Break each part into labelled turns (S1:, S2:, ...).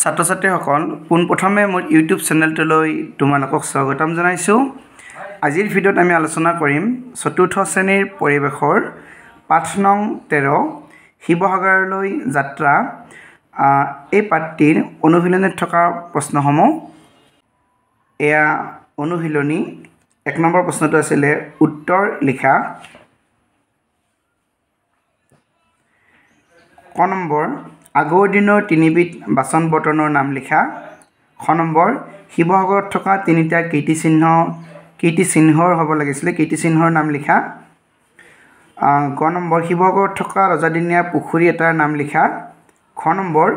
S1: ছাত্ৰ ছাত্ৰীসকল পোনপ্ৰথমে মোৰ ইউটিউব চেনেলটোলৈ তোমালোকক স্বাগতম জনাইছোঁ আজিৰ ভিডিঅ'ত আমি আলোচনা কৰিম চতুৰ্থ শ্ৰেণীৰ পৰিৱেশৰ পাঠ নং তেৰ শিৱসাগৰলৈ যাত্ৰা এই পাঠটিৰ অনুশীলনীত থকা প্ৰশ্নসমূহ এয়া অনুশীলনী এক নম্বৰ প্ৰশ্নটো আছিলে উত্তৰ লিখা ক নম্বৰ আগৰ দিনৰ তিনিবিধ বাচন বৰ্তনৰ নাম লিখা খ নম্বৰ শিৱসাগৰত থকা তিনিটা কীৰ্তিচিহ্ন কীৰ্তিচিহ্নৰ হ'ব লাগিছিলে কীৰ্তিচিহ্নৰ নাম লিখা ক নম্বৰ শিৱসাগৰত থকা ৰজাদিনীয়া পুখুৰী এটাৰ নাম লিখা খ নম্বৰ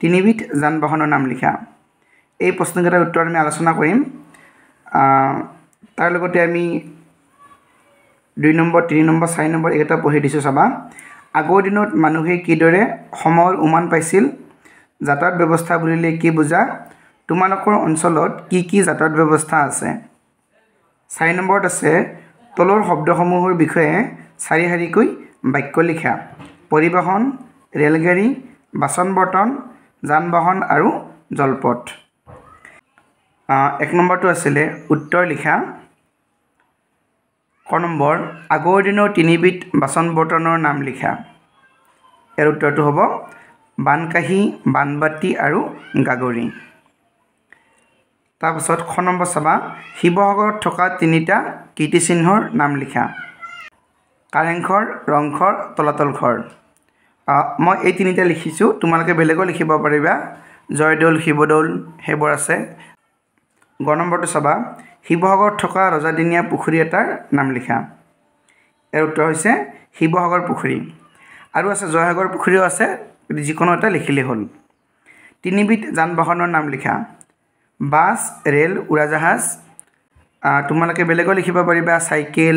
S1: তিনিবিধ যান বাহনৰ নাম লিখা এই প্ৰশ্নকেইটাৰ উত্তৰ আমি আলোচনা কৰিম তাৰ লগতে আমি দুই নম্বৰ তিনি নম্বৰ চাৰি নম্বৰ এইকেইটা পঢ়ি দিছোঁ চাবা আগৰ দিনত মানুহে কিদৰে সময়ৰ উমান পাইছিল যাতায়াত ব্যৱস্থা বুলিলে কি বুজা তোমালোকৰ অঞ্চলত কি কি যাতায়াত ব্যৱস্থা আছে চাৰি নম্বৰত আছে তলৰ শব্দসমূহৰ বিষয়ে চাৰি শাৰীকৈ বাক্য লিখা পৰিবহণ ৰে'লগাড়ী বাচন বৰ্তন যান বাহন আৰু জলপথ এক নম্বৰটো আছিলে উত্তৰ লিখা আখৰ নম্বৰ আগৰ দিনৰ তিনিবিধ বাচন বৰ্তনৰ নাম লিখা ইয়াৰ উত্তৰটো হ'ব বানকাহী বানবাতি আৰু গাগৰি তাৰপাছত খ নম্বৰ চাবা শিৱসাগৰত থকা তিনিটা কীৰ্তিচিহ্নৰ নাম লিখা কাৰেংঘৰ ৰংঘৰ তলাতল ঘৰ মই এই তিনিটা লিখিছোঁ তোমালোকে বেলেগো লিখিব পাৰিবা জয়দৌল শিৱদৌল সেইবোৰ আছে গ নম্বৰটো চাবা শিৱসাগৰত থকা ৰজাদিনীয়া পুখুৰী এটাৰ নাম লিখা ইয়াৰ উত্তৰ হৈছে শিৱসাগৰ পুখুৰী আৰু আছে জয়সাগৰ পুখুৰীও আছে যিকোনো এটা লিখিলেই হ'ল তিনিবিধ যান বাহনৰ নাম লিখা বাছ ৰে'ল উৰাজাহাজ তোমালোকে বেলেগো লিখিব পাৰিবা চাইকেল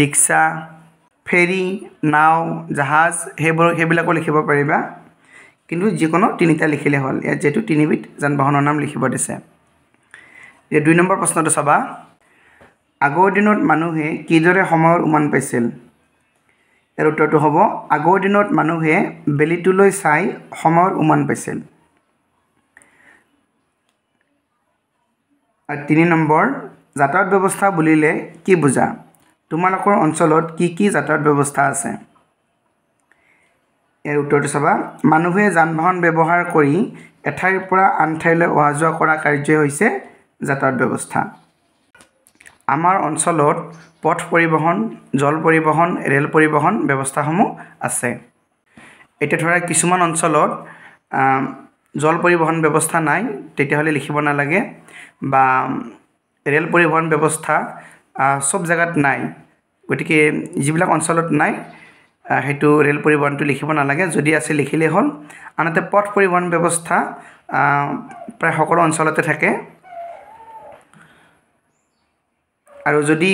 S1: ৰিক্সা ফেৰী নাও জাহাজ সেইবোৰ সেইবিলাকো লিখিব পাৰিবা কিন্তু যিকোনো তিনিটা লিখিলেই হ'ল ইয়াত যিহেতু তিনিবিধ যান বাহনৰ নাম লিখিব দিছে যে দুই নম্বৰ প্ৰশ্নটো চাবা আগৰ দিনত মানুহে কিদৰে সময়ৰ উমান পাইছিল ইয়াৰ উত্তৰটো হ'ব আগৰ দিনত মানুহে বেলিটোলৈ চাই সময়ৰ উমান পাইছিল আৰু তিনি নম্বৰ যাতায়াত ব্যৱস্থা বুলিলে কি বুজা তোমালোকৰ অঞ্চলত কি কি যাতায়াত ব্যৱস্থা আছে ইয়াৰ উত্তৰটো চাবা মানুহে যান বাহন ব্যৱহাৰ কৰি এঠাইৰ পৰা আন ঠাইলৈ অহা যোৱা কৰা কাৰ্যই হৈছে যাতায়ত ব্যৱস্থা আমাৰ অঞ্চলত পথ পৰিবহণ জল পৰিবহণ ৰে'ল পৰিবহণ ব্যৱস্থাসমূহ আছে এতিয়া ধৰা কিছুমান অঞ্চলত জল পৰিবহণ ব্যৱস্থা নাই তেতিয়াহ'লে লিখিব নালাগে বা ৰে'ল পৰিবহণ ব্যৱস্থা চব জেগাত নাই গতিকে যিবিলাক অঞ্চলত নাই সেইটো ৰে'ল পৰিবহণটো লিখিব নালাগে যদি আছে লিখিলেই হ'ল আনহাতে পথ পৰিবহণ ব্যৱস্থা প্ৰায় সকলো অঞ্চলতে থাকে আৰু যদি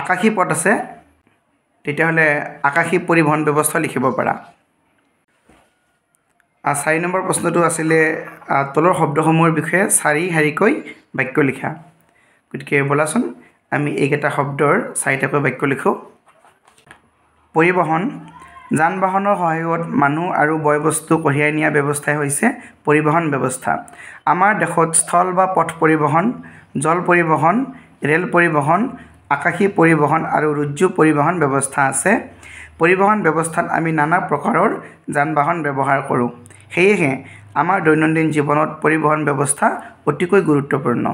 S1: আকাশী পথ আছে তেতিয়াহ'লে আকাশী পৰিবহণ ব্যৱস্থা লিখিব পাৰা চাৰি নম্বৰ প্ৰশ্নটো আছিলে তলৰ শব্দসমূহৰ বিষয়ে চাৰি শাৰীকৈ বাক্য লিখা গতিকে ব'লাচোন আমি এইকেইটা শব্দৰ চাৰিটাকৈ বাক্য লিখোঁ পৰিবহণ যান বাহনৰ সহায়ত মানুহ আৰু বয় বস্তু কঢ়িয়াই নিয়া ব্যৱস্থাই হৈছে পৰিবহণ ব্যৱস্থা আমাৰ দেশত স্থল বা পথ পৰিবহণ জল পৰিবহণ ৰে'ল পৰিবহণ আকাশী পৰিবহণ আৰু ৰুজু পৰিবহণ ব্যৱস্থা আছে পৰিবহণ ব্যৱস্থাত আমি নানা প্ৰকাৰৰ যান বাহন ব্যৱহাৰ কৰোঁ সেয়েহে আমাৰ দৈনন্দিন জীৱনত পৰিবহণ ব্যৱস্থা অতিকৈ গুৰুত্বপূৰ্ণ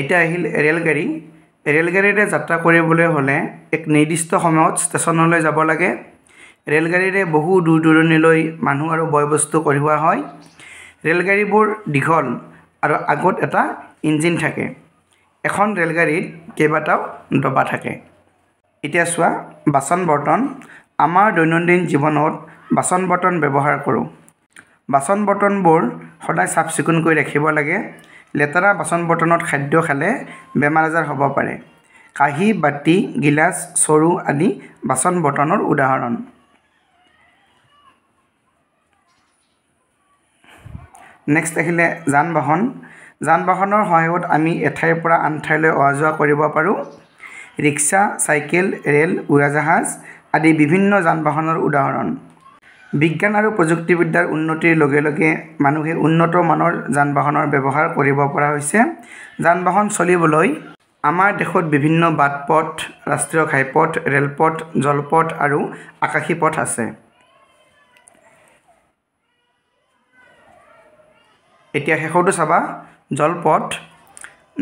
S1: এতিয়া আহিল ৰে'লগাড়ী ৰে'লগাড়ীৰে যাত্ৰা কৰিবলৈ হ'লে এক নিৰ্দিষ্ট সময়ত ষ্টেচনলৈ যাব লাগে ৰে'লগাড়ীৰে বহু দূৰ দূৰণিলৈ মানুহ আৰু বয় বস্তু কঢ়িওৱা হয় ৰে'লগাড়ীবোৰ দীঘল আৰু আগত এটা ইঞ্জিন থাকে এখন ৰে'লগাড়ীত কেইবাটাও ডবা থাকে এতিয়া চোৱা বাচন বৰ্তন আমাৰ দৈনন্দিন জীৱনত বাচন বৰ্তন ব্যৱহাৰ কৰোঁ বাচন বৰ্তনবোৰ সদায় চাফ চিকুণকৈ ৰাখিব লাগে লেতেৰা বাচন বৰ্তনত খাদ্য খালে বেমাৰ আজাৰ হ'ব পাৰে কাঁহী বাতি গিলাচ চৰু আদি বাচন বৰ্তনৰ উদাহৰণ নেক্সট আহিলে যান বাহন যান বাহনৰ সহায়ত আমি এঠাইৰ পৰা আন ঠাইলৈ অহা যোৱা কৰিব পাৰোঁ ৰিক্সা চাইকেল ৰে'ল উৰাজাহাজ আদি বিভিন্ন যান বাহনৰ উদাহৰণ বিজ্ঞান আৰু প্ৰযুক্তিবিদ্যাৰ উন্নতিৰ লগে লগে মানুহে উন্নত মানৰ যান বাহনৰ ব্যৱহাৰ কৰিব পৰা হৈছে যান বাহন চলিবলৈ আমাৰ দেশত বিভিন্ন বাট পথ ৰাষ্ট্ৰীয় ঘাইপথ ৰে'লপথ জলপথ আৰু আকাশী পথ আছে এতিয়া শেষৰটো চাবা জলপথ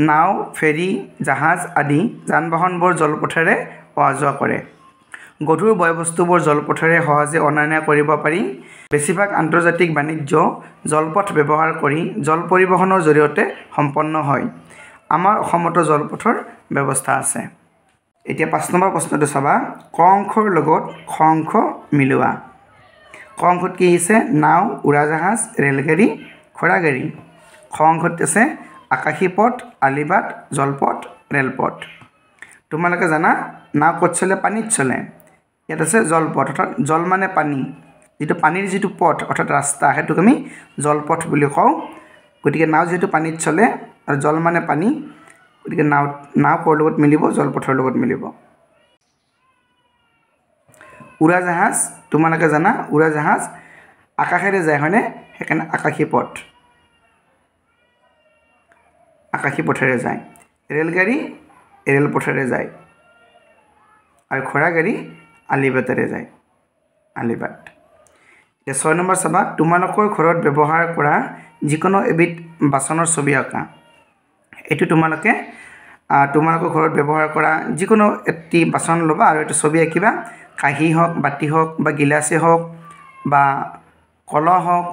S1: নাও ফেৰী জাহাজ আদি যান বাহনবোৰ জলপথেৰে অহা যোৱা কৰে গধুৰ বয় বস্তুবোৰ জলপথেৰে সহজে অনা নিয়া কৰিব পাৰি বেছিভাগ আন্তৰ্জাতিক বাণিজ্য জলপথ ব্যৱহাৰ কৰি জল পৰিবহণৰ জৰিয়তে সম্পন্ন হয় আমাৰ অসমতো জলপথৰ ব্যৱস্থা আছে এতিয়া পাঁচ নম্বৰ প্ৰশ্নটো চাবা ক অংশৰ লগত খ অংশ মিলোৱা ক অংশত কি আহিছে নাও উৰাজাহাজ ৰেলগাড়ী ঘোঁৰাগাড়ী খ খং আছে আকাশী পথ আলিবাট জলপথ ৰেলপথ তোমালোকে জানা নাও ক'ত চলে পানীত চলে ইয়াত আছে জলপথ অৰ্থাৎ জল মানে পানী যিটো পানীৰ যিটো পথ অৰ্থাৎ ৰাস্তা সেইটোক আমি জলপথ বুলি কওঁ গতিকে নাও যিহেতু পানীত চলে আৰু জল মানে পানী গতিকে নাও নাও ক'ৰ লগত মিলিব জলপথৰ লগত মিলিব উৰাজাহাজ তোমালোকে জানা উৰাজাহাজ আকাশেৰে যায় হয়নে সেইকাৰণে আকাশী পথ আকাশী পথেৰে যায় ৰে'লগাড়ী ৰে'লপথেৰে যায় আৰু ঘোঁৰা গাড়ী আলিবাটেৰে যায় আলিবাট এতিয়া ছয় নম্বৰ চাবা তোমালোকৰ ঘৰত ব্যৱহাৰ কৰা যিকোনো এবিধ বাচনৰ ছবি অঁকা এইটো তোমালোকে তোমালোকৰ ঘৰত ব্যৱহাৰ কৰা যিকোনো এটি বাচন ল'বা আৰু এইটো ছবি আঁকিবা কাঁহী হওক বাতি হওক বা গিলাচেই হওক বা কলহ হওক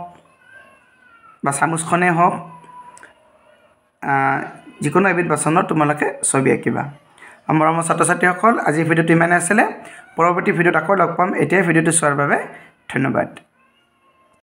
S1: বা চামুচখনেই হওক যিকোনো এবিধ বাচনত তোমালোকে ছবি আঁকিবা মৰমৰ ছাত্ৰ ছাত্ৰীসকল আজিৰ ভিডিঅ'টো ইমানেই আছিলে পৰৱৰ্তী ভিডিঅ'ত আকৌ লগ পাম এতিয়াই ভিডিঅ'টো চোৱাৰ বাবে ধন্যবাদ